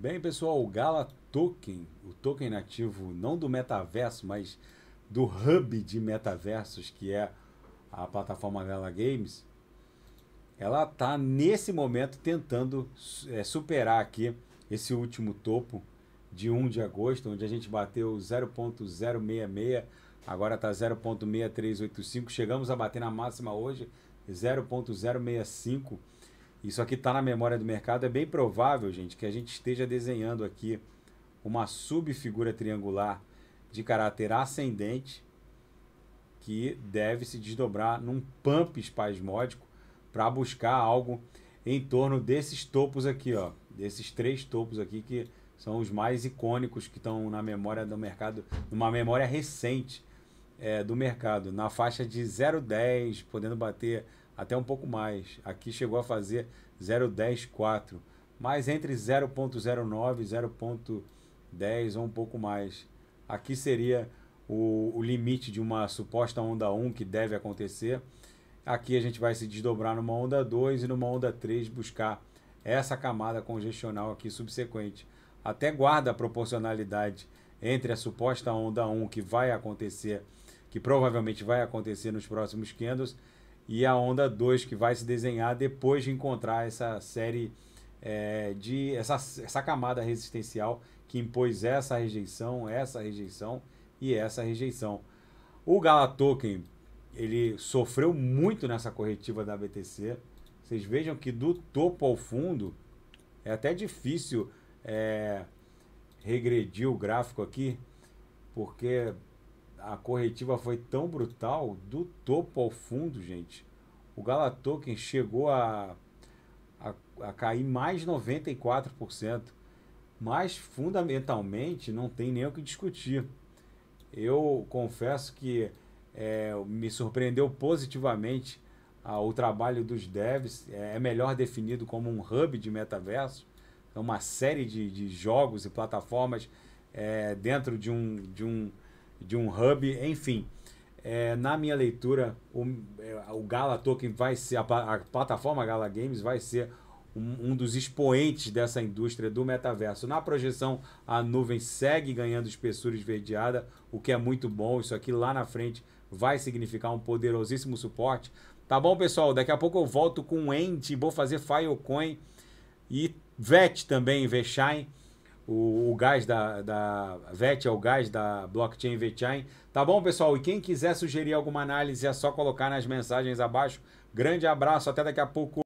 Bem, pessoal, o Gala Token, o token nativo não do metaverso, mas do hub de metaversos que é a plataforma Gala Games, ela está nesse momento tentando é, superar aqui esse último topo de 1 de agosto, onde a gente bateu 0.066, agora está 0.6385, chegamos a bater na máxima hoje 0.065 isso aqui está na memória do mercado. É bem provável, gente, que a gente esteja desenhando aqui uma subfigura triangular de caráter ascendente que deve se desdobrar num pump espasmódico para buscar algo em torno desses topos aqui, ó, desses três topos aqui que são os mais icônicos que estão na memória do mercado, numa memória recente é, do mercado, na faixa de 0,10, podendo bater até um pouco mais. Aqui chegou a fazer 0,104, mas entre 0,09 0,10 ou um pouco mais. Aqui seria o, o, limite de uma suposta onda 1 que deve acontecer. Aqui a gente vai se desdobrar numa onda 2 e numa onda 3 buscar essa camada congestional aqui subsequente. Até guarda a proporcionalidade entre a suposta onda 1 que vai acontecer, que provavelmente vai acontecer nos próximos candles, e a onda 2 que vai se desenhar depois de encontrar essa série é, de essa, essa camada resistencial que impôs essa rejeição, essa rejeição e essa rejeição. O Galatoken ele sofreu muito nessa corretiva da BTC. Vocês vejam que do topo ao fundo é até difícil é, regredir o gráfico aqui, porque a corretiva foi tão brutal, do topo ao fundo, gente, o Gala Token chegou a, a, a cair mais 94%. Mas, fundamentalmente, não tem nem o que discutir. Eu confesso que é, me surpreendeu positivamente o trabalho dos devs. É, é melhor definido como um hub de metaverso. É uma série de, de jogos e plataformas é, dentro de um, de um de um hub, enfim. É, na minha leitura, o, é, o Gala Token vai ser, a, a plataforma Gala Games vai ser um, um, dos expoentes dessa indústria do metaverso. Na projeção, a nuvem segue ganhando espessura esverdeada, o que é muito bom. Isso aqui lá na frente vai significar um poderosíssimo suporte. Tá bom, pessoal? Daqui a pouco eu volto com o Ent, vou fazer Filecoin e VET também, VeChain o, o gás da, da VET é o gás da blockchain vetchain Tá bom, pessoal? E quem quiser sugerir alguma análise é só colocar nas mensagens abaixo. Grande abraço, até daqui a pouco.